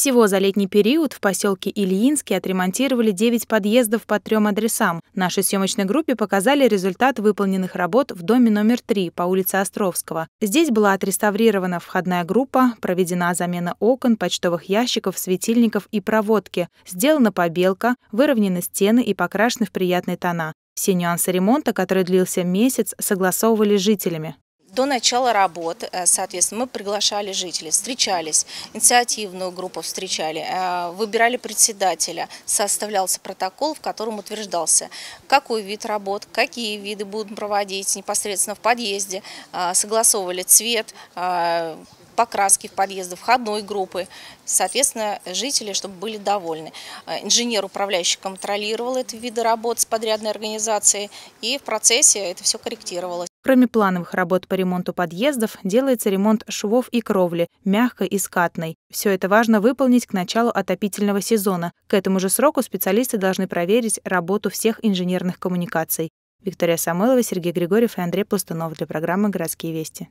Всего за летний период в поселке Ильинский отремонтировали 9 подъездов по трем адресам. Нашей съемочной группе показали результат выполненных работ в доме номер 3 по улице Островского. Здесь была отреставрирована входная группа, проведена замена окон, почтовых ящиков, светильников и проводки, сделана побелка, выровнены стены и покрашены в приятные тона. Все нюансы ремонта, который длился месяц, согласовывали с жителями до начала работ, э, соответственно, мы приглашали жителей, встречались, инициативную группу встречали, э, выбирали председателя, составлялся протокол, в котором утверждался, какой вид работ, какие виды будут проводить непосредственно в подъезде, э, согласовывали цвет, покраски в подъезды входной группы. Соответственно, жители, чтобы были довольны. Инженер, управляющий, контролировал это виды работ с подрядной организацией, и в процессе это все корректировалось. Кроме плановых работ по ремонту подъездов, делается ремонт швов и кровли, мягкой и скатной. Все это важно выполнить к началу отопительного сезона. К этому же сроку специалисты должны проверить работу всех инженерных коммуникаций. Виктория Самойлова, Сергей Григорьев и Андрей Пластунов для программы «Городские вести».